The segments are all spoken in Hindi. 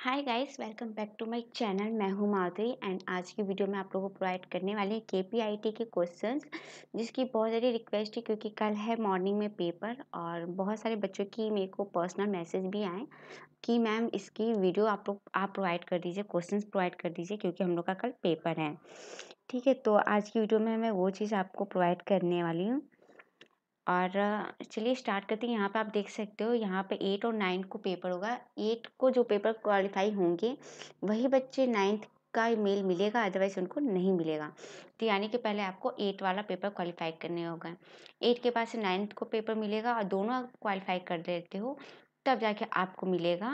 hi guys welcome back to my channel मैं हूं माधुरी एंड आज की वीडियो में आप लोगों को प्रोवाइड करने वाले हैं के पी आई टी के क्वेश्चंस जिसकी बहुत ज़्यादा रिक्वेस्ट है क्योंकि कल है मॉर्निंग में पेपर और बहुत सारे बच्चों की मेरे को पर्सनल मैसेज भी आए कि मैम इसकी वीडियो आप लोग आप प्रोवाइड कर दीजिए क्वेश्चन प्रोवाइड कर दीजिए क्योंकि हम लोग का कल पेपर है ठीक है तो आज की वीडियो में मैं वो चीज़ आपको प्रोवाइड करने वाली हूँ और चलिए स्टार्ट करते हैं यहाँ पे आप देख सकते हो यहाँ पे एट और नाइन्थ को पेपर होगा एट को जो पेपर क्वालिफाई होंगे वही बच्चे नाइन्थ का मेल मिलेगा अदरवाइज उनको नहीं मिलेगा तो यानी कि पहले आपको एट वाला पेपर क्वालिफाई करने होगा एट के पास नाइन्थ को पेपर मिलेगा और दोनों क्वालिफाई कर देते हो तब जाके आपको मिलेगा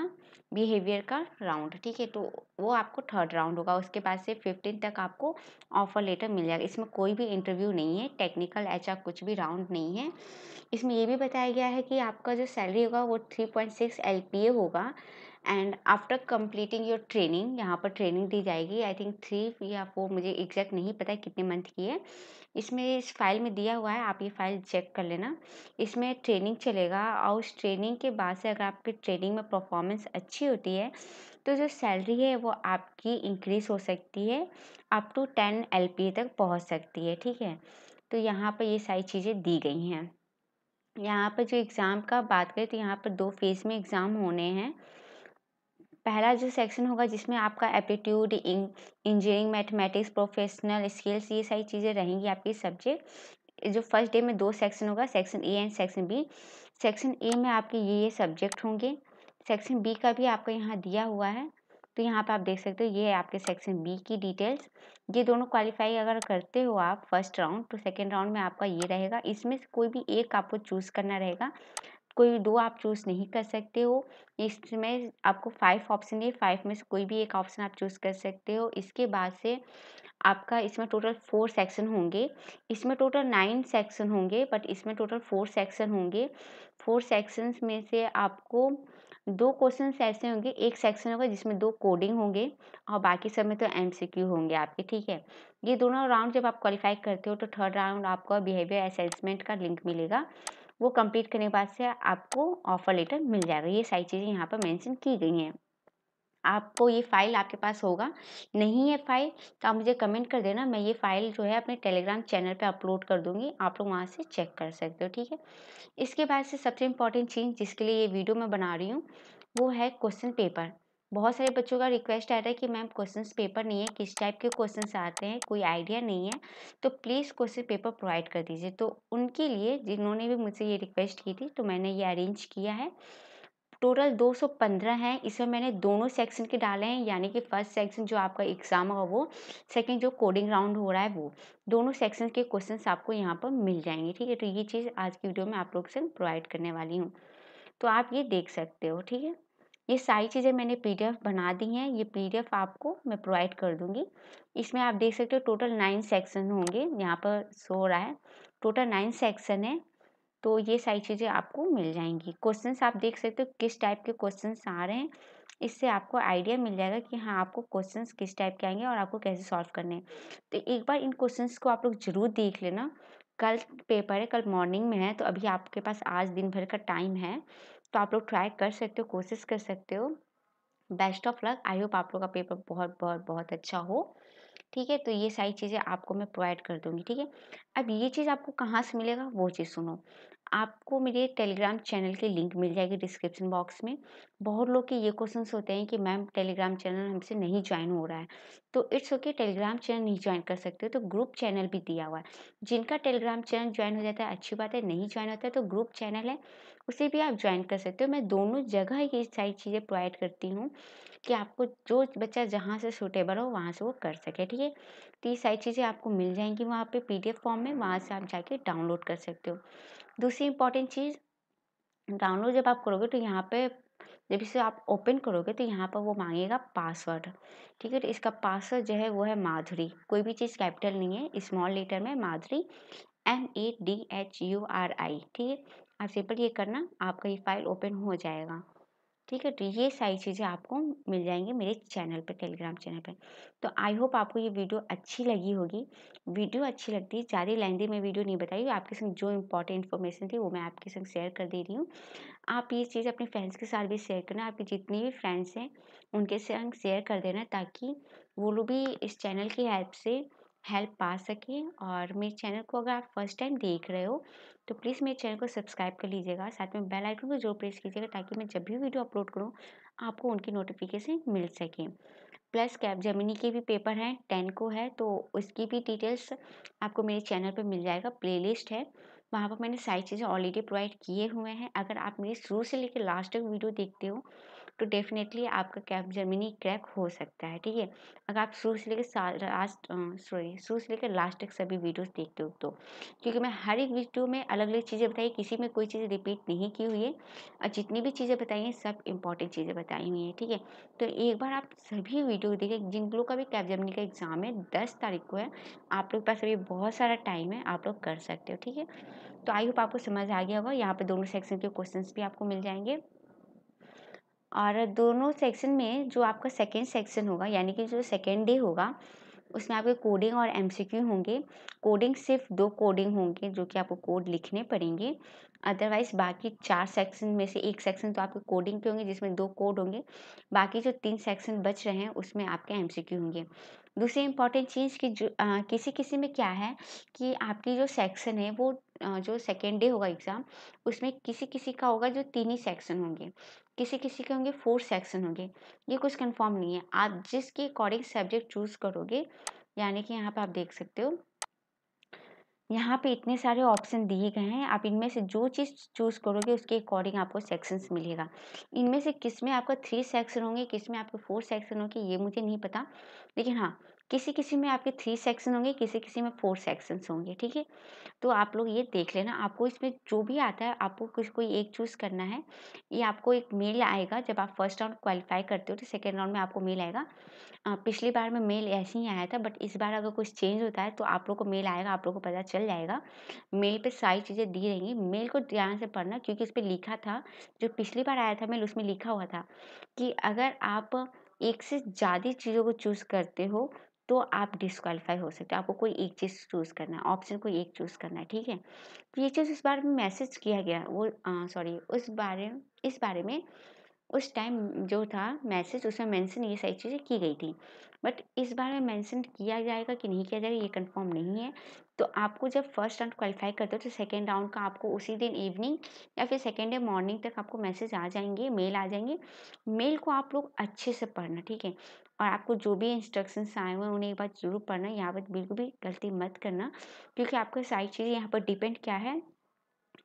बिहेवियर का राउंड ठीक है तो वो आपको थर्ड राउंड होगा उसके बाद से फिफ्टीन तक आपको ऑफ़र लेटर मिल जाएगा इसमें कोई भी इंटरव्यू नहीं है टेक्निकल ऐसा कुछ भी राउंड नहीं है इसमें ये भी बताया गया है कि आपका जो सैलरी होगा वो three point six L P A होगा and after completing your training यहाँ पर ट्रेनिंग दी जाएगी आई थिंक थ्री या फोर मुझे एग्जैक्ट नहीं पता है कितने मंथ की है इसमें इस फाइल में दिया हुआ है आप ये फाइल चेक कर लेना इसमें ट्रेनिंग चलेगा और उस ट्रेनिंग के बाद से अगर आपकी ट्रेनिंग में परफॉर्मेंस अच्छी होती है तो जो सैलरी है वो आपकी इंक्रीज़ हो सकती है अप टू टेन एल तक पहुँच सकती है ठीक है तो यहाँ पर ये सारी चीज़ें दी गई हैं यहाँ पर जो एग्ज़ाम का बात करें तो यहाँ पर दो फेज़ में एग्ज़ाम होने हैं पहला जो सेक्शन होगा जिसमें आपका aptitude engineering mathematics professional skills ये सारी चीज़ें रहेंगी आपकी सब्जेक्ट जो फर्स्ट डे में दो सेक्शन होगा section A and section B section A में आपके ये ये सब्जेक्ट होंगे सेक्शन बी का भी आपको यहाँ दिया हुआ है तो यहाँ पर आप देख सकते हो ये है आपके सेक्शन बी की डिटेल्स ये दोनों क्वालिफाई अगर करते हो आप फर्स्ट राउंड तो सेकेंड राउंड में आपका ये रहेगा इसमें से कोई भी एक आपको चूज़ करना रहेगा कोई दो आप चूज़ नहीं कर सकते हो इसमें आपको फाइव ऑप्शन दिए फाइव में से कोई भी एक ऑप्शन आप चूज़ कर सकते हो इसके बाद से आपका इसमें टोटल फोर सेक्शन होंगे इसमें टोटल नाइन सेक्शन होंगे बट इसमें टोटल फोर सेक्शन होंगे फोर सेक्शंस में से आपको दो क्वेश्चन ऐसे होंगे एक सेक्शन होगा जिसमें दो कोडिंग होंगे और बाकी सब में तो एम होंगे आपके ठीक है ये दोनों राउंड जब आप क्वालिफाई करते हो तो थर्ड राउंड आपको बिहेवियर असेसमेंट का लिंक मिलेगा वो कंप्लीट करने के बाद से आपको ऑफ़र लेटर मिल जाएगा ये सारी चीज़ें यहाँ पर मेंशन की गई हैं आपको ये फ़ाइल आपके पास होगा नहीं है फ़ाइल तो आप मुझे कमेंट कर देना मैं ये फ़ाइल जो है अपने टेलीग्राम चैनल पे अपलोड कर दूँगी आप लोग वहाँ से चेक कर सकते हो ठीक है इसके बाद से सबसे इम्पॉर्टेंट चीज़ जिसके लिए ये वीडियो मैं बना रही हूँ वो है क्वेश्चन पेपर बहुत सारे बच्चों का रिक्वेस्ट आ रहा है कि मैम क्वेश्चंस पेपर नहीं है किस टाइप के क्वेश्चंस आते हैं कोई आइडिया नहीं है तो प्लीज़ क्वेश्चन पेपर प्रोवाइड कर दीजिए तो उनके लिए जिन्होंने भी मुझसे ये रिक्वेस्ट की थी तो मैंने ये अरेंज किया है टोटल 215 हैं इसमें मैंने दोनों सेक्शन के डाले हैं यानी कि फर्स्ट सेक्शन जो आपका एग्ज़ाम होगा वो सेकंड जो कोडिंग राउंड हो रहा है वो दोनों सेक्शन के क्वेश्चंस आपको यहाँ पर मिल जाएंगे ठीक है तो ये चीज़ आज की वीडियो में आप लोग से प्रोवाइड करने वाली हूँ तो आप ये देख सकते हो ठीक है ये सारी चीज़ें मैंने पीडीएफ बना दी हैं ये पीडीएफ आपको मैं प्रोवाइड कर दूँगी इसमें आप देख सकते हो टोटल नाइन सेक्शन होंगे यहाँ पर सो रहा है टोटल नाइन सेक्शन है तो ये सारी चीज़ें आपको मिल जाएंगी क्वेश्चंस आप देख सकते हो किस टाइप के क्वेश्चंस आ रहे हैं इससे आपको आइडिया मिल जाएगा कि हाँ आपको क्वेश्चंस किस टाइप के आएंगे और आपको कैसे सॉल्व करने हैं तो एक बार इन क्वेश्चंस को आप लोग ज़रूर देख लेना कल पेपर है कल मॉर्निंग में है तो अभी आपके पास आज दिन भर का टाइम है तो आप लोग ट्राई कर सकते हो कोशिश कर सकते हो best of luck I hope आप लोग का पेपर बहुत बहुत बहुत अच्छा हो ठीक है तो ये सारी चीज़ें आपको मैं प्रोवाइड कर दूँगी ठीक है अब ये चीज़ आपको कहाँ से मिलेगा वो चीज़ सुनो आपको मेरे टेलीग्राम चैनल की लिंक मिल जाएगी डिस्क्रिप्शन बॉक्स में बहुत लोग के ये क्वेश्चंस होते हैं कि मैम टेलीग्राम चैनल हमसे नहीं ज्वाइन हो रहा है तो इट्स ओके टेलीग्राम चैनल नहीं ज्वाइन कर सकते तो ग्रुप चैनल भी दिया हुआ है जिनका टेलीग्राम चैनल ज्वाइन हो जाता है अच्छी बात है नहीं ज्वाइन होता है तो ग्रुप चैनल है उसे भी आप ज्वाइन कर सकते हो मैं दोनों जगह ये सारी चीज़ें प्रोवाइड करती हूँ कि आपको जो बच्चा जहाँ से सूटेबल हो वहाँ से वो कर सके ठीक है तो ये सारी चीज़ें आपको मिल जाएंगी वहाँ पर पी फॉर्म में वहाँ से आप जाके डाउनलोड कर सकते हो दूसरी इम्पॉर्टेंट चीज़ डाउनलोड जब आप करोगे तो यहाँ पे जब इसे आप ओपन करोगे तो यहाँ पर वो मांगेगा पासवर्ड ठीक है तो इसका पासवर्ड जो है वो है माधुरी कोई भी चीज़ कैपिटल नहीं है स्मॉल लेटर में Madhuri M A D H U R I ठीक है आप सिंपल ये करना आपका ये फाइल ओपन हो जाएगा ठीक है तो ये सारी चीज़ें आपको मिल जाएंगी मेरे चैनल पे टेलीग्राम चैनल पे तो आई होप आपको ये वीडियो अच्छी लगी होगी वीडियो अच्छी लगती है ज़्यादा लेंदी मैं वीडियो नहीं बताई आपके संग जो इंपॉर्टेंट इन्फॉर्मेशन थी वो मैं आपके संग शेयर कर दे रही हूँ आप ये चीज़ अपने फ्रेंड्स के साथ भी शेयर करना आपके जितने भी फ्रेंड्स हैं उनके संग शेयर कर देना ताकि वो लोग भी इस चैनल की हेल्प से हेल्प पा सकें और मेरे चैनल को अगर आप फर्स्ट टाइम देख रहे हो तो प्लीज़ मेरे चैनल को सब्सक्राइब कर लीजिएगा साथ में बेल आइकन को जरूर प्रेस कीजिएगा ताकि मैं जब भी वीडियो अपलोड करूँ आपको उनकी नोटिफिकेशन मिल सके प्लस कैप जमीनी के भी पेपर हैं टेन को है तो उसकी भी डिटेल्स आपको मेरे चैनल पर मिल जाएगा प्ले है वहाँ पर मैंने सारी चीज़ें ऑलरेडी प्रोवाइड किए हुए हैं अगर आप मेरे शुरू से लेकर लास्ट तक वीडियो देखते हो तो डेफ़िनेटली आपका कैब जर्मनी क्रैक हो सकता है ठीक है अगर आप शुरू लेकर लास्ट सॉरी शुरू से लेकर लास्ट तक सभी वीडियोस देखते हो तो क्योंकि मैं हर एक वीडियो में अलग अलग चीज़ें बताई किसी में कोई चीज़ रिपीट नहीं की हुई है और जितनी भी चीज़ें बताई हैं सब इंपॉर्टेंट चीज़ें बताई हुई हैं ठीक है तो एक बार आप सभी वीडियो देखें जिन लोग का भी कैब जर्मनी का एग्ज़ाम है दस तारीख को है आप लोग के पास अभी बहुत सारा टाइम है आप लोग कर सकते हो ठीक है तो आई होप आपको समझ आ गया होगा यहाँ पर दोनों सेक्शन के क्वेश्चन भी आपको मिल जाएंगे और दोनों सेक्शन में जो आपका सेकेंड सेक्शन होगा यानी कि जो सेकेंड डे होगा उसमें आपके कोडिंग और एमसीक्यू होंगे कोडिंग सिर्फ दो कोडिंग होंगे जो कि आपको कोड लिखने पड़ेंगे अदरवाइज बाकी चार सेक्शन में से एक सेक्शन तो आपके कोडिंग के होंगे जिसमें दो कोड होंगे बाकी जो तीन सेक्शन बच रहे हैं उसमें आपके एमसीक्यू होंगे दूसरी इम्पॉर्टेंट चीज़ कि जो आ, किसी किसी में क्या है कि आपकी जो सेक्शन है वो जो सेकेंड डे होगा एग्ज़ाम उसमें किसी किसी का होगा जो तीन ही सेक्शन होंगे किसी किसी के होंगे फोर सेक्शन होंगे ये कुछ कंफर्म नहीं है आप जिसके अकॉर्डिंग सब्जेक्ट चूज़ करोगे यानी कि यहाँ पर आप देख सकते हो यहाँ पे इतने सारे ऑप्शन दिए गए हैं आप इनमें से जो चीज़ चूज़ करोगे उसके अकॉर्डिंग आपको सेक्शंस मिलेगा इनमें से किस में आपका थ्री सेक्शन होंगे किस में आपके फोर सेक्शन होंगे ये मुझे नहीं पता लेकिन हाँ किसी किसी में आपके थ्री सेक्शन होंगे किसी किसी में फोर सेक्शंस होंगे ठीक है तो आप लोग ये देख लेना आपको इसमें जो भी आता है आपको कुछ कोई एक चूज़ करना है ये आपको एक मेल आएगा जब आप फर्स्ट राउंड क्वालिफाई करते हो तो सेकेंड राउंड में आपको मेल आएगा पिछली बार में मेल ऐसे ही आया था बट इस बार अगर कुछ चेंज होता है तो आप लोग को मेल आएगा आप लोग को पता चल जाएगा मेल पर सारी चीज़ें दी रहेंगी मेल को ध्यान से पढ़ना क्योंकि इस पर लिखा था जो पिछली बार आया था मेल उसमें लिखा हुआ था कि अगर आप एक से ज़्यादा चीज़ों को चूज़ करते हो तो आप डिसक्वालीफाई हो सकते हो आपको कोई एक चीज़ चूज़ करना है ऑप्शन कोई एक चूज़ करना है ठीक है तो ये चीज़ उस बारे में मैसेज किया गया वो सॉरी उस बारे इस बारे में उस टाइम जो था मैसेज उसमें मेंशन ये सारी चीज़ें की गई थी बट इस बार में मैंसन किया जाएगा कि नहीं किया जाएगा ये कंफर्म नहीं है तो आपको जब फर्स्ट राउंड क्वालिफाई करते हो तो सेकेंड राउंड का आपको उसी दिन इवनिंग या फिर सेकेंड डे मॉर्निंग तक आपको मैसेज आ जाएंगे मेल आ जाएंगे मेल को आप लोग अच्छे से पढ़ना ठीक है और आपको जो भी इंस्ट्रक्शंस आए हुए हैं उन्हें एक बार ज़रूर पढ़ना यहाँ पर बिल्कुल भी गलती मत करना क्योंकि आपको सारी चीज़ें यहाँ पर डिपेंड क्या है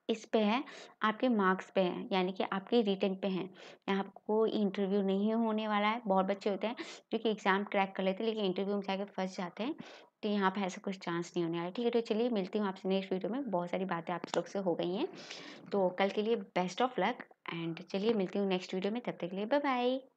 इस पे है आपके मार्क्स पे है यानी कि आपके रिटर्न पे है यहाँ आपको इंटरव्यू नहीं होने वाला है बहुत बच्चे होते हैं जो कि एग्ज़ाम क्रैक कर लेते हैं लेकिन इंटरव्यू में जाकर फंस जाते हैं तो यहाँ पर ऐसा कुछ चांस नहीं होने वाला ठीक है तो चलिए मिलती हूँ आपसे नेक्स्ट वीडियो में बहुत सारी बातें आप लोग से हो गई हैं तो कल के लिए बेस्ट ऑफ लक एंड चलिए मिलती हूँ नेक्स्ट वीडियो में तब तक के लिए बाय बाय